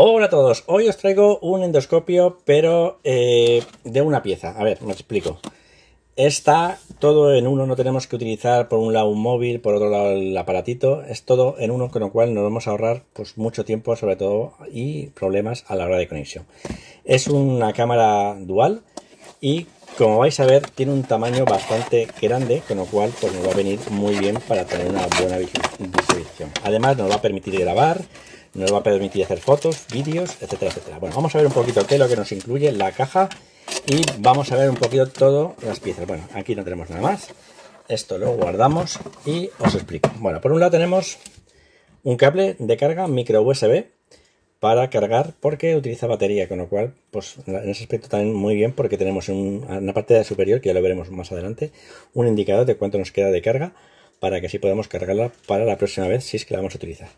Hola a todos, hoy os traigo un endoscopio, pero eh, de una pieza. A ver, me explico. Está todo en uno, no tenemos que utilizar por un lado un móvil, por otro lado el aparatito, es todo en uno, con lo cual nos vamos a ahorrar pues, mucho tiempo sobre todo y problemas a la hora de conexión. Es una cámara dual y como vais a ver tiene un tamaño bastante grande, con lo cual pues, nos va a venir muy bien para tener una buena visualización. Además nos va a permitir grabar, nos va a permitir hacer fotos, vídeos, etcétera, etcétera. Bueno, vamos a ver un poquito qué es lo que nos incluye la caja y vamos a ver un poquito todas las piezas. Bueno, aquí no tenemos nada más. Esto lo guardamos y os explico. Bueno, por un lado tenemos un cable de carga micro USB para cargar porque utiliza batería, con lo cual, pues en ese aspecto también muy bien porque tenemos en una parte de superior, que ya lo veremos más adelante, un indicador de cuánto nos queda de carga para que así podamos cargarla para la próxima vez si es que la vamos a utilizar.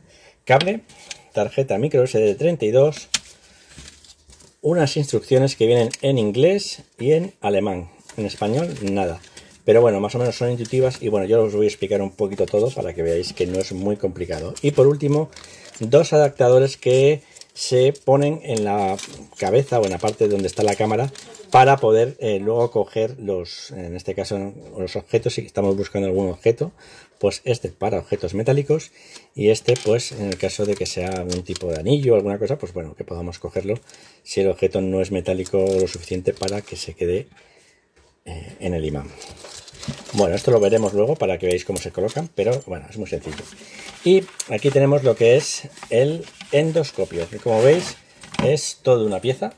Cable tarjeta micro SD32, unas instrucciones que vienen en inglés y en alemán. En español, nada. Pero bueno, más o menos son intuitivas y bueno, yo os voy a explicar un poquito todo para que veáis que no es muy complicado. Y por último, dos adaptadores que se ponen en la cabeza o en la parte donde está la cámara para poder eh, luego coger los, en este caso, los objetos. Si estamos buscando algún objeto, pues este para objetos metálicos y este, pues en el caso de que sea algún tipo de anillo o alguna cosa, pues bueno, que podamos cogerlo si el objeto no es metálico lo suficiente para que se quede eh, en el imán. Bueno, esto lo veremos luego para que veáis cómo se colocan, pero bueno, es muy sencillo. Y aquí tenemos lo que es el endoscopio, que como veis es toda una pieza.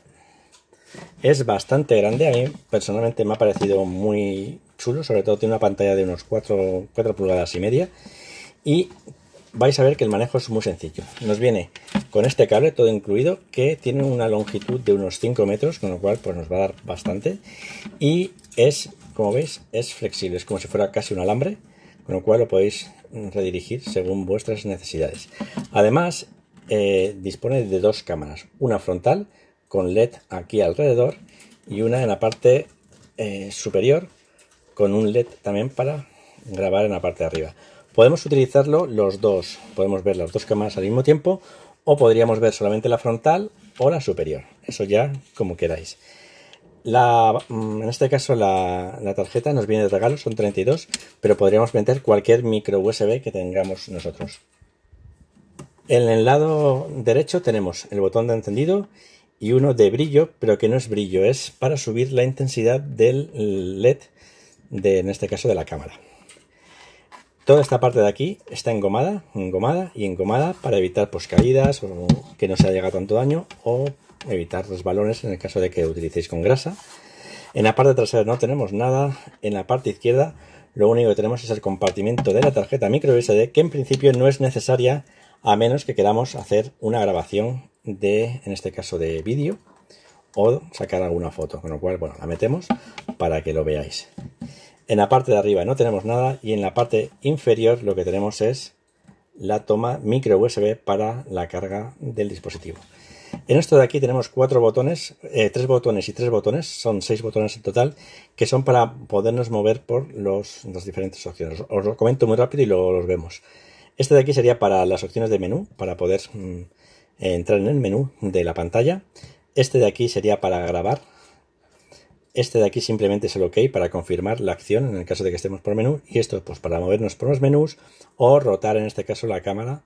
Es bastante grande, a mí personalmente me ha parecido muy chulo, sobre todo tiene una pantalla de unos 4, 4 pulgadas y media. Y vais a ver que el manejo es muy sencillo. Nos viene con este cable todo incluido que tiene una longitud de unos 5 metros, con lo cual pues nos va a dar bastante. Y es, como veis, es flexible, es como si fuera casi un alambre, con lo cual lo podéis redirigir según vuestras necesidades. Además, eh, dispone de dos cámaras, una frontal con LED aquí alrededor y una en la parte eh, superior con un LED también para grabar en la parte de arriba. Podemos utilizarlo los dos, podemos ver las dos cámaras al mismo tiempo o podríamos ver solamente la frontal o la superior, eso ya como queráis. Mm, en este caso la, la, tarjeta nos viene de regalo, son 32, pero podríamos meter cualquier micro USB que tengamos nosotros. En el lado derecho tenemos el botón de encendido y uno de brillo, pero que no es brillo, es para subir la intensidad del LED, de, en este caso de la cámara. Toda esta parte de aquí está engomada, engomada y engomada para evitar poscaídas, pues, caídas o que no se haya llegado tanto daño o evitar resbalones en el caso de que utilicéis con grasa. En la parte trasera no tenemos nada, en la parte izquierda lo único que tenemos es el compartimiento de la tarjeta microSD que en principio no es necesaria a menos que queramos hacer una grabación de, en este caso, de vídeo o sacar alguna foto, con lo cual, bueno, la metemos para que lo veáis. En la parte de arriba no tenemos nada y en la parte inferior lo que tenemos es la toma micro USB para la carga del dispositivo. En esto de aquí tenemos cuatro botones, eh, tres botones y tres botones, son seis botones en total, que son para podernos mover por los, diferentes opciones. Os lo comento muy rápido y luego los vemos. Este de aquí sería para las opciones de menú, para poder mm, entrar en el menú de la pantalla. Este de aquí sería para grabar. Este de aquí simplemente es el OK para confirmar la acción en el caso de que estemos por menú. Y esto pues para movernos por los menús o rotar en este caso la cámara.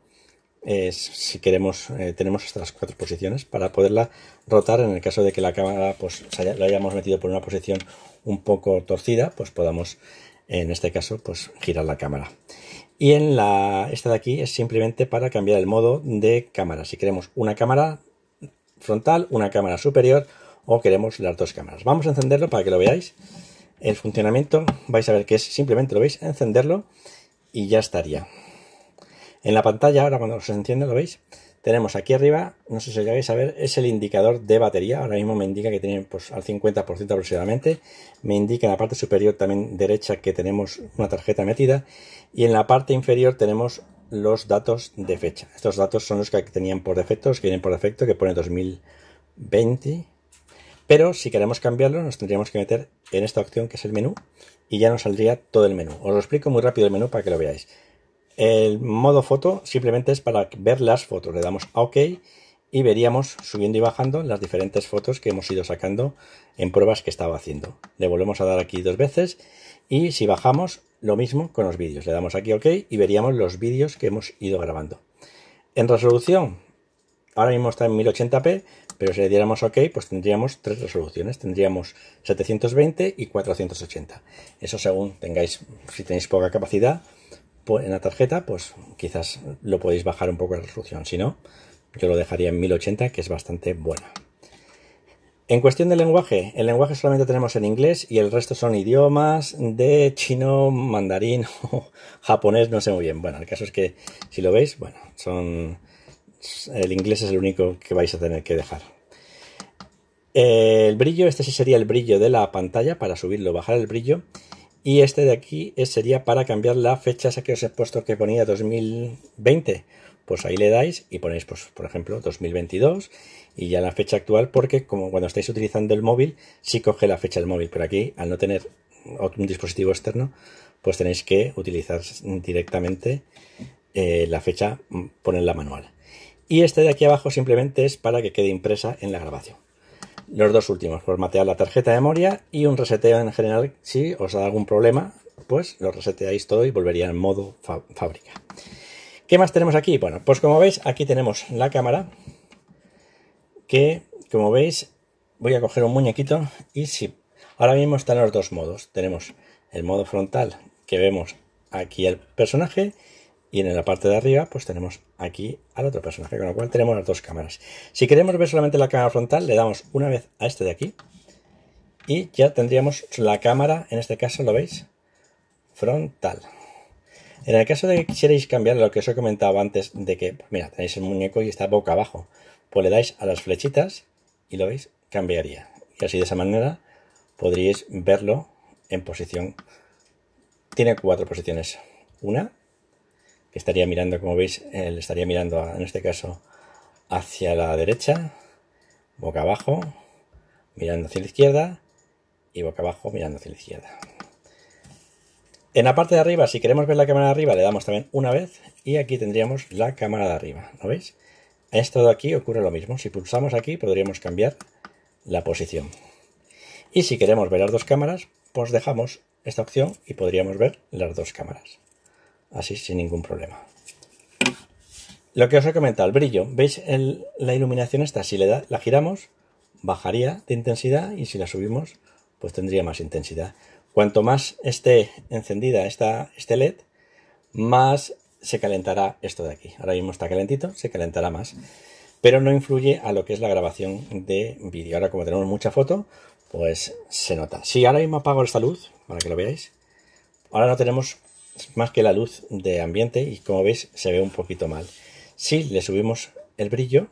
Eh, si queremos, eh, tenemos estas cuatro posiciones para poderla rotar en el caso de que la cámara pues la hayamos metido por una posición un poco torcida, pues podamos en este caso pues girar la cámara. Y en la, esta de aquí es simplemente para cambiar el modo de cámara. Si queremos una cámara frontal, una cámara superior o queremos las dos cámaras. Vamos a encenderlo para que lo veáis. El funcionamiento vais a ver que es simplemente lo veis, encenderlo y ya estaría. En la pantalla ahora cuando se enciende lo veis tenemos aquí arriba, no sé si llegáis a ver, es el indicador de batería. Ahora mismo me indica que tiene pues, al 50% aproximadamente. Me indica en la parte superior también derecha que tenemos una tarjeta metida. Y en la parte inferior tenemos los datos de fecha. Estos datos son los que tenían por defecto, los que vienen por defecto, que pone 2020. Pero si queremos cambiarlo, nos tendríamos que meter en esta opción que es el menú y ya nos saldría todo el menú. Os lo explico muy rápido el menú para que lo veáis. El modo foto simplemente es para ver las fotos. Le damos a OK y veríamos subiendo y bajando las diferentes fotos que hemos ido sacando en pruebas que estaba haciendo. Le volvemos a dar aquí dos veces y si bajamos, lo mismo con los vídeos. Le damos aquí OK y veríamos los vídeos que hemos ido grabando. En resolución, ahora mismo está en 1080p, pero si le diéramos OK, pues tendríamos tres resoluciones. Tendríamos 720 y 480. Eso según tengáis, si tenéis poca capacidad, pues, en la tarjeta, pues quizás lo podéis bajar un poco la resolución. Si no, yo lo dejaría en 1080, que es bastante buena. En cuestión del lenguaje, el lenguaje solamente tenemos en inglés y el resto son idiomas de chino, mandarín o japonés, no sé muy bien. Bueno, el caso es que si lo veis, bueno, son el inglés es el único que vais a tener que dejar. Eh, el brillo, este sí sería el brillo de la pantalla para subirlo, bajar el brillo y este de aquí sería para cambiar la fecha esa que os he puesto que ponía 2020. Pues ahí le dais y ponéis, pues, por ejemplo, 2022 y ya la fecha actual, porque como cuando estáis utilizando el móvil, sí coge la fecha del móvil, pero aquí, al no tener un dispositivo externo, pues tenéis que utilizar directamente eh, la fecha, mm, ponerla manual. Y este de aquí abajo simplemente es para que quede impresa en la grabación. Los dos últimos, por pues formatear la tarjeta de memoria y un reseteo en general. Si os da algún problema, pues lo reseteáis todo y volvería en modo fábrica. ¿Qué más tenemos aquí? Bueno, pues como veis, aquí tenemos la cámara que, como veis, voy a coger un muñequito y si ahora mismo están los dos modos. Tenemos el modo frontal que vemos aquí el personaje y en la parte de arriba, pues tenemos aquí al otro personaje, con lo cual tenemos las dos cámaras. Si queremos ver solamente la cámara frontal, le damos una vez a este de aquí. Y ya tendríamos la cámara, en este caso, ¿lo veis? Frontal. En el caso de que quisierais cambiar lo que os he comentado antes, de que, pues mira, tenéis el muñeco y está boca abajo. Pues le dais a las flechitas y lo veis, cambiaría. Y así de esa manera podríais verlo en posición... Tiene cuatro posiciones. Una, estaría mirando, como veis, estaría mirando en este caso hacia la derecha, boca abajo, mirando hacia la izquierda y boca abajo mirando hacia la izquierda. En la parte de arriba, si queremos ver la cámara de arriba, le damos también una vez y aquí tendríamos la cámara de arriba, ¿No veis? Esto de aquí ocurre lo mismo, si pulsamos aquí podríamos cambiar la posición. Y si queremos ver las dos cámaras, pues dejamos esta opción y podríamos ver las dos cámaras así sin ningún problema. Lo que os he comentado, el brillo. ¿Veis la iluminación esta? Si la giramos, bajaría de intensidad y si la subimos, pues tendría más intensidad. Cuanto más esté encendida esta, este LED, más se calentará esto de aquí. Ahora mismo está calentito, se calentará más. Pero no influye a lo que es la grabación de vídeo. Ahora como tenemos mucha foto, pues se nota. Si ahora mismo apago esta luz, para que lo veáis, ahora no tenemos más que la luz de ambiente y como veis se ve un poquito mal. Si le subimos el brillo,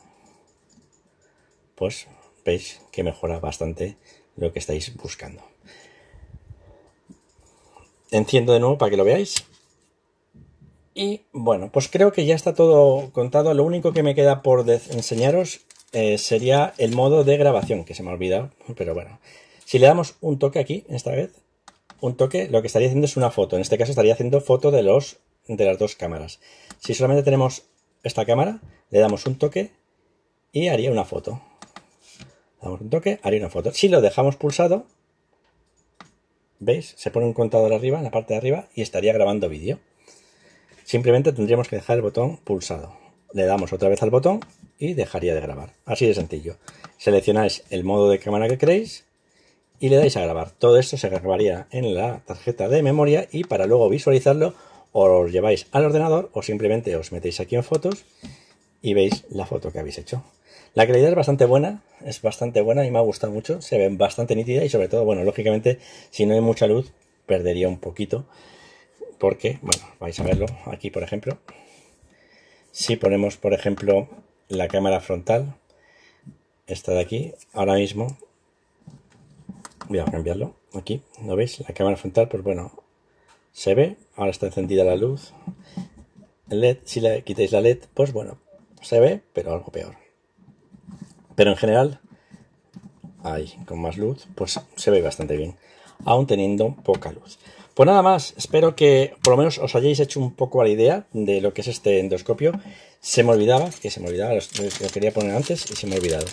pues veis que mejora bastante lo que estáis buscando. Enciendo de nuevo para que lo veáis. Y bueno, pues creo que ya está todo contado. Lo único que me queda por enseñaros eh, sería el modo de grabación, que se me ha olvidado, pero bueno. Si le damos un toque aquí, esta vez, un toque, lo que estaría haciendo es una foto. En este caso estaría haciendo foto de, los, de las dos cámaras. Si solamente tenemos esta cámara, le damos un toque y haría una foto. Damos un toque, haría una foto. Si lo dejamos pulsado, ¿veis? Se pone un contador arriba, en la parte de arriba, y estaría grabando vídeo. Simplemente tendríamos que dejar el botón pulsado. Le damos otra vez al botón y dejaría de grabar. Así de sencillo. Seleccionáis el modo de cámara que queréis y le dais a grabar. Todo esto se grabaría en la tarjeta de memoria y para luego visualizarlo os lleváis al ordenador o simplemente os metéis aquí en fotos y veis la foto que habéis hecho. La calidad es bastante buena, es bastante buena y me ha gustado mucho, se ve bastante nítida y sobre todo, bueno, lógicamente si no hay mucha luz perdería un poquito porque, bueno, vais a verlo aquí por ejemplo. Si ponemos por ejemplo la cámara frontal, esta de aquí, ahora mismo voy a cambiarlo aquí, ¿no veis? La cámara frontal, pues bueno, se ve, ahora está encendida la luz. El LED, si le quitáis la LED, pues bueno, se ve, pero algo peor. Pero en general, ahí, con más luz, pues se ve bastante bien, aún teniendo poca luz. Pues nada más, espero que por lo menos os hayáis hecho un poco la idea de lo que es este endoscopio. Se me olvidaba, que se me olvidaba, lo, quería poner antes y se me ha olvidado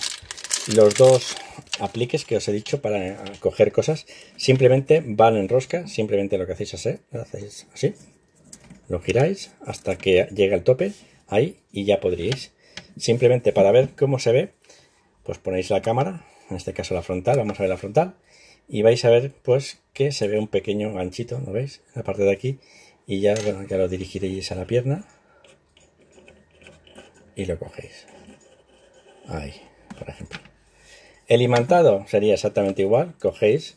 los dos apliques que os he dicho para eh, coger cosas simplemente van en rosca, simplemente lo que hacéis es así, lo giráis hasta que llegue al tope, ahí, y ya podríais. Simplemente para ver cómo se ve, pues ponéis la cámara, en este caso la frontal, vamos a ver la frontal, y vais a ver pues que se ve un pequeño ganchito, ¿no veis? En la parte de aquí, y ya, bueno, ya lo dirigiréis a la pierna y lo cogéis. Ahí, por ejemplo. El imantado sería exactamente igual. Cogéis,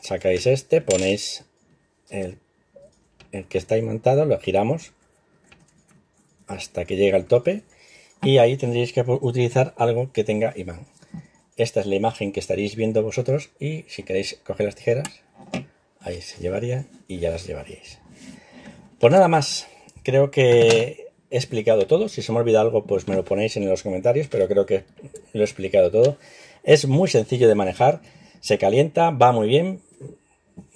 sacáis este, ponéis el, que está imantado, lo giramos hasta que llega al tope y ahí tendréis que utilizar algo que tenga imán. Esta es la imagen que estaréis viendo vosotros y si queréis coger las tijeras, ahí se llevaría y ya las llevaríais. Pues nada más, creo que he explicado todo. Si se me olvida algo, pues me lo ponéis en los comentarios, pero creo que lo he explicado todo. Es muy sencillo de manejar, se calienta, va muy bien,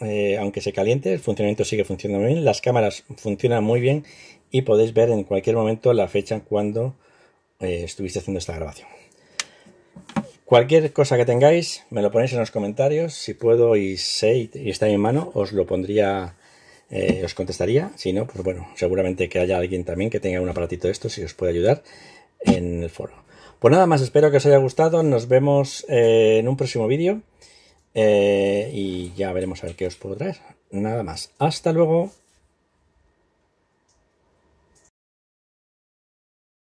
eh, aunque se caliente, el funcionamiento sigue funcionando muy bien, las cámaras funcionan muy bien y podéis ver en cualquier momento la fecha cuando eh, estuviste haciendo esta grabación. Cualquier cosa que tengáis, me lo ponéis en los comentarios. Si puedo y sé y está en mi mano, os lo pondría eh, os contestaría. Si no, pues bueno, seguramente que haya alguien también que tenga un aparatito de estos y os puede ayudar en el foro. Pues nada más, espero que os haya gustado. Nos vemos eh, en un próximo vídeo eh, y ya veremos a ver qué os puedo traer. Nada más. Hasta luego.